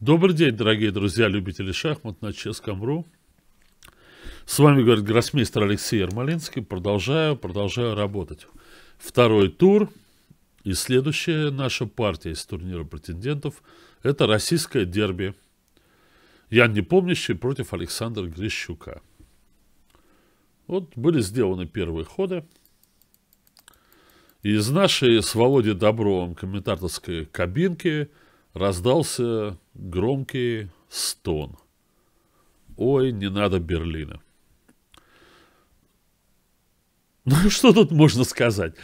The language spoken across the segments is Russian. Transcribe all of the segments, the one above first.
Добрый день, дорогие друзья, любители шахмат на Ческом.ру. С вами, говорит, гроссмейстер Алексей Ермолинский. Продолжаю, продолжаю работать. Второй тур и следующая наша партия из турнира претендентов – это российское дерби. Ян Непомнящий против Александра Грищука. Вот были сделаны первые ходы. Из нашей с Володей Добровым комментаторской кабинки – Раздался громкий стон. Ой, не надо Берлина. Ну, что тут можно сказать?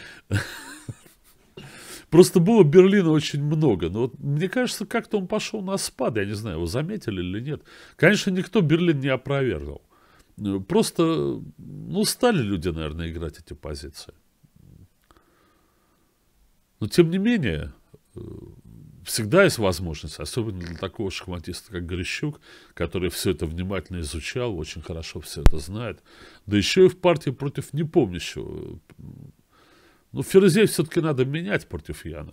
Просто было Берлина очень много. Но вот, мне кажется, как-то он пошел на спад. Я не знаю, вы заметили или нет. Конечно, никто Берлин не опровергал. Просто, ну, стали люди, наверное, играть эти позиции. Но, тем не менее, э, всегда есть возможность, особенно для такого шахматиста, как Грищук, который все это внимательно изучал, очень хорошо все это знает. Да еще и в партии против непомнящего. Ну, Ферзей все-таки надо менять против Яна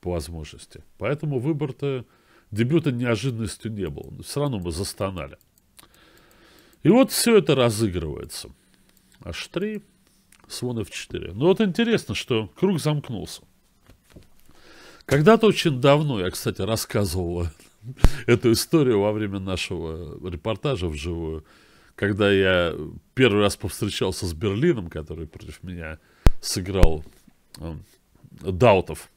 по возможности. Поэтому выбор-то, дебюта неожиданностью не был. Все равно мы застонали. И вот все это разыгрывается. H3, слон F4. Но вот интересно, что круг замкнулся. Когда-то очень давно, я, кстати, рассказывал эту историю во время нашего репортажа вживую, когда я первый раз повстречался с Берлином, который против меня сыграл э, Даутов,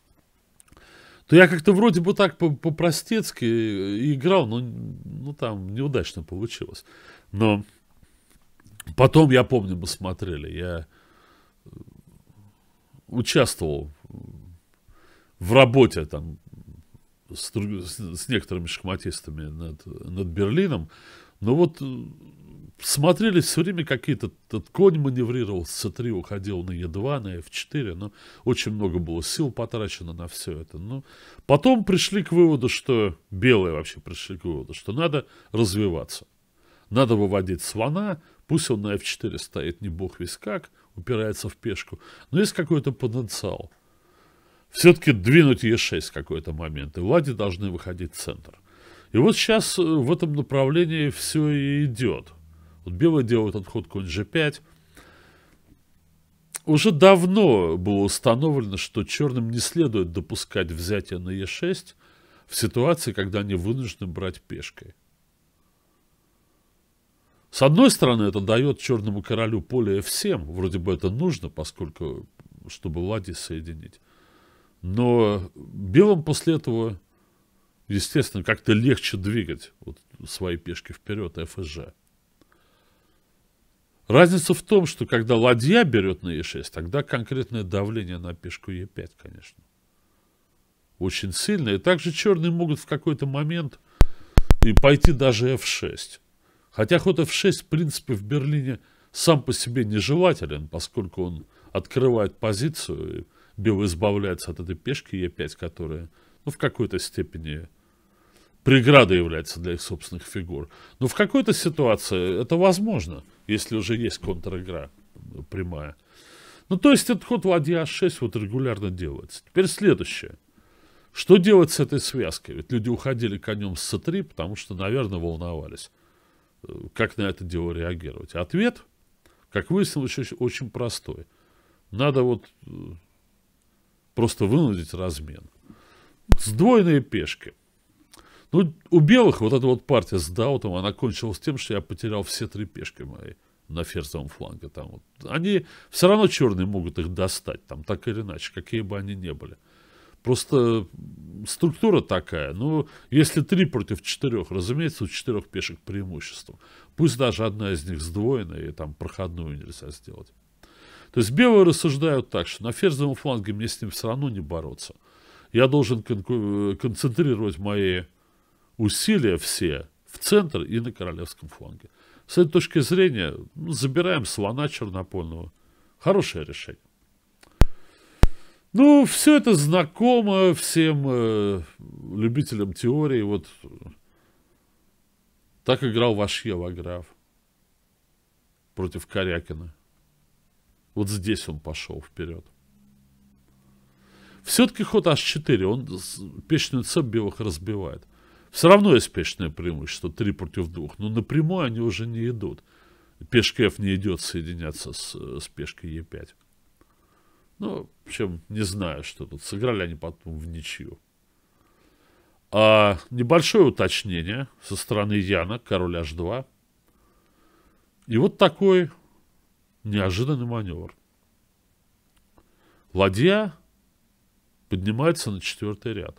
то я как-то вроде бы так по-простецки э, играл, но ну, там неудачно получилось. Но потом, я помню, мы смотрели, я э, участвовал в работе там с, с некоторыми шахматистами над, над Берлином. Но вот э, смотрели все время какие-то... Этот конь маневрировал с 3 уходил на Е2, на F4. но очень много было сил потрачено на все это. Но ну, потом пришли к выводу, что... Белые вообще пришли к выводу, что надо развиваться. Надо выводить слона, пусть он на F4 стоит, не бог весь как, упирается в пешку. Но есть какой-то потенциал все-таки двинуть Е6 в какой-то момент, и Влади должны выходить в центр. И вот сейчас э, в этом направлении все и идет. Вот белые делают отход конь g5. Уже давно было установлено, что черным не следует допускать взятие на e6 в ситуации, когда они вынуждены брать пешкой. С одной стороны, это дает черному королю поле f7. Вроде бы это нужно, поскольку, чтобы ладьи соединить. Но белым после этого, естественно, как-то легче двигать вот свои пешки вперед, ФСЖ. Разница в том, что когда ладья берет на Е6, тогда конкретное давление на пешку Е5, конечно. Очень сильное. И также черные могут в какой-то момент и пойти даже F6. Хотя ход F6, в принципе, в Берлине сам по себе нежелателен, поскольку он открывает позицию Билл избавляется от этой пешки Е5, которая, ну, в какой-то степени преграда является для их собственных фигур. Но в какой-то ситуации это возможно, если уже есть контр-игра прямая. Ну, то есть этот ход ладья А6 вот регулярно делается. Теперь следующее. Что делать с этой связкой? Ведь люди уходили конем с С3, потому что, наверное, волновались. Как на это дело реагировать? Ответ, как выяснилось, очень, очень простой. Надо вот э, просто вынудить размен. Сдвоенные пешки. Ну, у белых вот эта вот партия с Даутом, она кончилась тем, что я потерял все три пешки мои на ферзовом фланге. Там вот. Они все равно черные могут их достать, там так или иначе, какие бы они ни были. Просто структура такая. Ну, если три против четырех, разумеется, у четырех пешек преимущество. Пусть даже одна из них сдвоенная, и там проходную нельзя сделать. То есть белые рассуждают так, что на ферзевом фланге мне с ним все равно не бороться. Я должен э, концентрировать мои усилия все в центр и на королевском фланге. С этой точки зрения ну, забираем слона чернопольного. Хорошее решение. Ну, все это знакомо всем э, любителям теории. Вот так играл ваш Еваграф против Корякина. Вот здесь он пошел вперед. Все-таки ход h4, он печную цепь белых разбивает. Все равно есть печное преимущество, 3 против 2. Но напрямую они уже не идут. Пешка f не идет соединяться с, с пешкой e5. Ну, в общем, не знаю, что тут. Сыграли они потом в ничью. А небольшое уточнение со стороны Яна, король h2. И вот такой Неожиданный маневр. Ладья поднимается на четвертый ряд.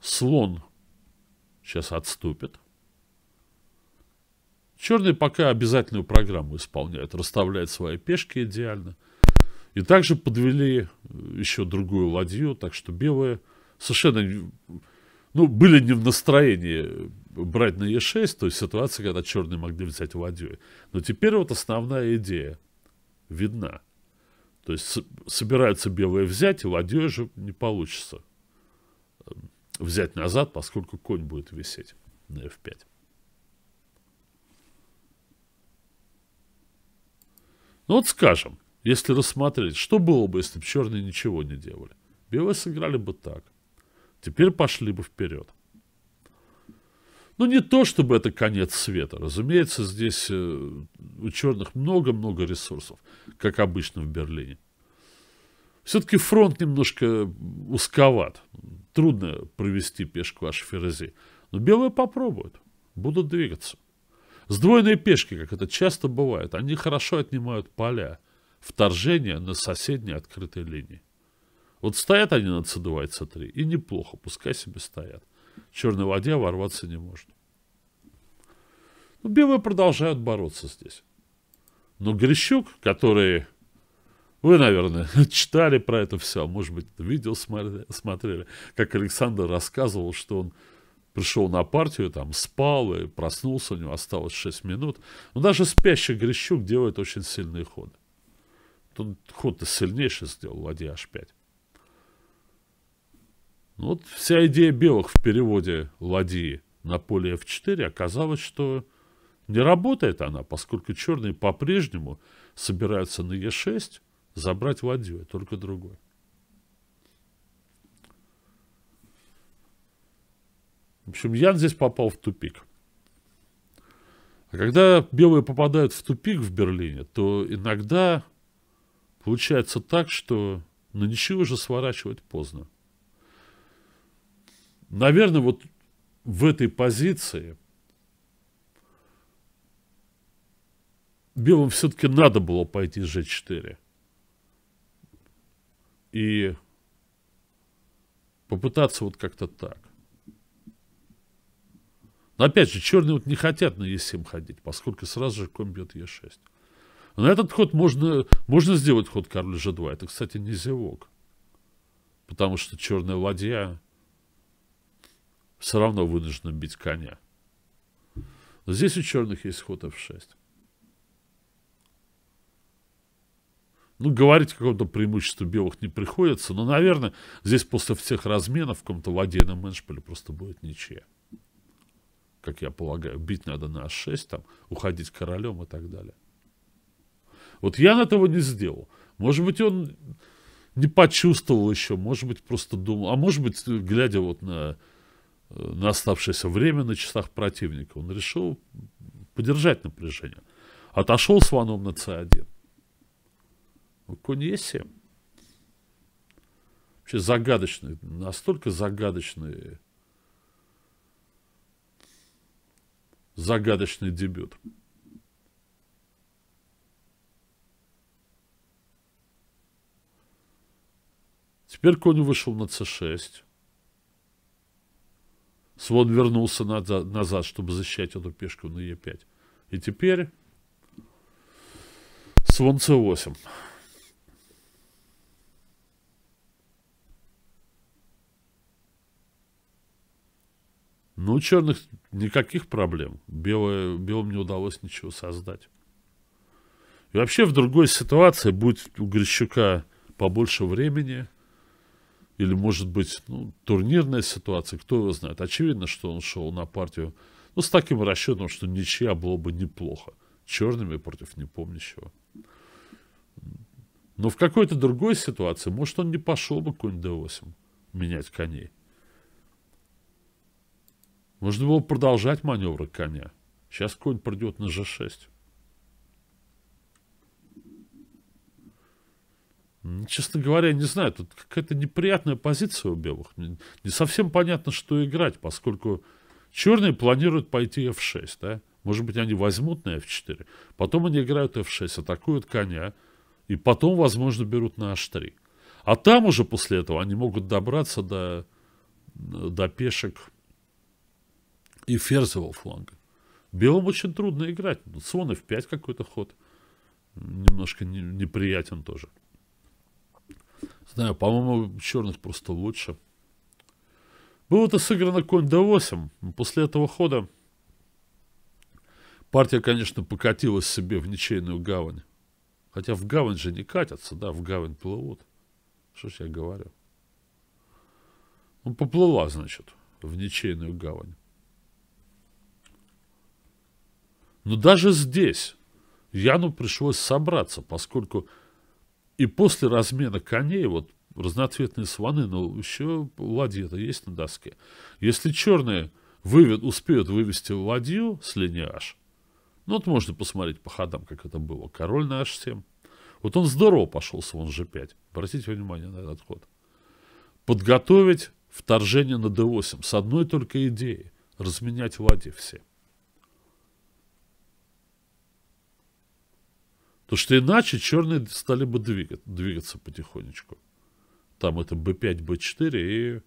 Слон сейчас отступит. Черный пока обязательную программу исполняет, расставляет свои пешки идеально. И также подвели э, еще другую ладью, так что белые совершенно ну, были не в настроении э, брать на Е6, то есть ситуация, когда черные могли взять ладью. Но теперь вот основная идея видна. То есть собираются белые взять, и ладьей же не получится эм, взять назад, поскольку конь будет висеть на f5. Ну вот скажем, если рассмотреть, что было бы, если бы черные ничего не делали? Белые сыграли бы так. Теперь пошли бы вперед. Ну, не то, чтобы это конец света. Разумеется, здесь э, у черных много-много ресурсов, как обычно в Берлине. Все-таки фронт немножко узковат. Трудно провести пешку аж Ферези. Но белые попробуют. Будут двигаться. Сдвоенные пешки, как это часто бывает, они хорошо отнимают поля. Вторжение на соседней открытой линии. Вот стоят они на c2 и c3, и неплохо, пускай себе стоят черной воде а ворваться не можно. Но ну, белые продолжают бороться здесь. Но Грищук, который... Вы, наверное, читали про это все, может быть, видео смотрели, как Александр рассказывал, что он пришел на партию, там, спал и проснулся, у него осталось 6 минут. Но даже спящий Грищук делает очень сильные ходы. Тут ход-то сильнейший сделал, ладья h5. Ну вот вся идея белых в переводе ладьи на поле f4 оказалось, что не работает она, поскольку черные по-прежнему собираются на e6 забрать ладью, а только другой. В общем, Ян здесь попал в тупик. А когда белые попадают в тупик в Берлине, то иногда получается так, что на ничего же сворачивать поздно. Наверное, вот в этой позиции белым все-таки надо было пойти с G4. И попытаться вот как-то так. Но опять же, черные вот не хотят на e 7 ходить, поскольку сразу же конь бьет Е6. Но на этот ход можно, можно сделать ход король G2. Это, кстати, не зевок. Потому что черная ладья все равно вынуждена бить коня. но Здесь у черных есть ход f6. Ну, говорить о каком-то преимуществе белых не приходится, но, наверное, здесь после всех разменов в каком-то ладейном эншпиле просто будет ничья. Как я полагаю, бить надо на h6, там, уходить королем и так далее. Вот я на этого не сделал. Может быть, он не почувствовал еще, может быть, просто думал. А может быть, глядя вот на на оставшееся время на часах противника. Он решил подержать напряжение. Отошел слоном на c1. Ну, конь e7. Вообще загадочный, настолько загадочный, загадочный дебют. Теперь конь вышел на c6. Свон вернулся назад, назад, чтобы защищать эту пешку на Е5. И теперь свон c8. Ну, у черных никаких проблем. Белое, белым не удалось ничего создать. И вообще в другой ситуации будет у Грищука побольше времени – или, может быть, ну, турнирная ситуация, кто его знает. Очевидно, что он шел на партию ну, с таким расчетом, что ничья было бы неплохо. Черными против непомнящего. Но в какой-то другой ситуации, может, он не пошел бы конь d8 менять коней. Можно было продолжать маневры коня. Сейчас конь придет на g6. Честно говоря, не знаю, тут какая-то неприятная позиция у белых. Не, совсем понятно, что играть, поскольку черные планируют пойти f6, да? Может быть, они возьмут на f4, потом они играют f6, атакуют коня, и потом, возможно, берут на h3. А там уже после этого они могут добраться до, до пешек и ферзевого фланга. Белым очень трудно играть. Слон f5 какой-то ход. Немножко неприятен тоже. Знаю, по-моему, черных просто лучше. Было-то сыграно конь d8. После этого хода партия, конечно, покатилась себе в ничейную гавань. Хотя в гавань же не катятся, да, в гавань плывут. Что ж я говорю? Он ну, поплыла, значит, в ничейную гавань. Но даже здесь Яну пришлось собраться, поскольку и после размена коней, вот разноцветные сваны, но ну, еще ладья-то есть на доске. Если черные вывед, успеют вывести ладью с линии H, ну вот можно посмотреть по ходам, как это было. Король на H7. Вот он здорово пошел с вон G5. Обратите внимание на этот ход. Подготовить вторжение на D8 с одной только идеей. Разменять ладьи все. Потому что иначе черные стали бы двигать, двигаться потихонечку. Там это b5, b4 и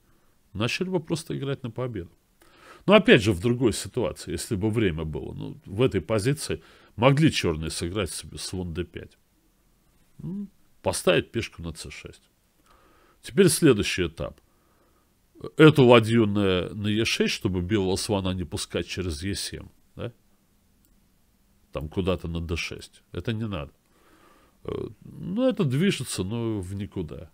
начали бы просто играть на победу. Но опять же, в другой ситуации, если бы время было, ну, в этой позиции могли черные сыграть себе слон d5. Ну, поставить пешку на c6. Теперь следующий этап. Эту ладью на, на e6, чтобы белого слона не пускать через e7 там куда-то на D6. Это не надо. Э, ну, это движется, но в никуда.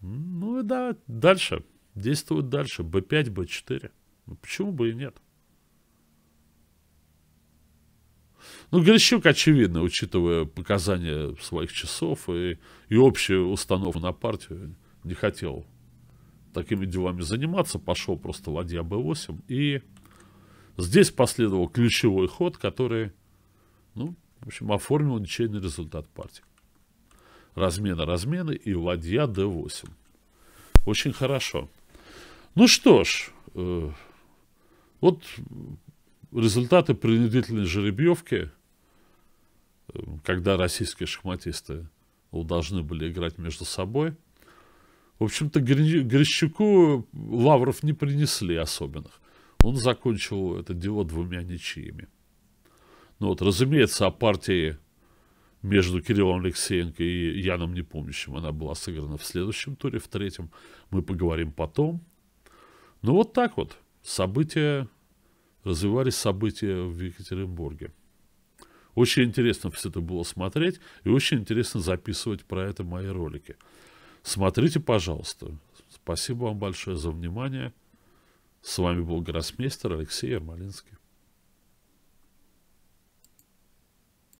Ну и да, дальше. Действует дальше. B5, B4. Ну, почему бы и нет? Ну, Грищук, очевидно, учитывая показания своих часов и, и общую установку на партию, не хотел такими делами заниматься. Пошел просто ладья B8 и Здесь последовал ключевой ход, который, ну, в общем, оформил ничейный результат партии. Размена размены и ладья d8. Очень хорошо. Ну что ж, э, вот результаты принудительной жеребьевки, э, когда российские шахматисты ну, должны были играть между собой. В общем-то, Грищуку лавров не принесли особенных. Он закончил это дело двумя ничьими. Ну вот, разумеется, о партии между Кириллом Алексеенко и Яном Непомнящим она была сыграна в следующем туре, в третьем. Мы поговорим потом. Ну вот так вот. События, развивались события в Екатеринбурге. Очень интересно все это было смотреть, и очень интересно записывать про это мои ролики. Смотрите, пожалуйста. Спасибо вам большое за внимание. С вами был гроссмейстер Алексей Ермолинский.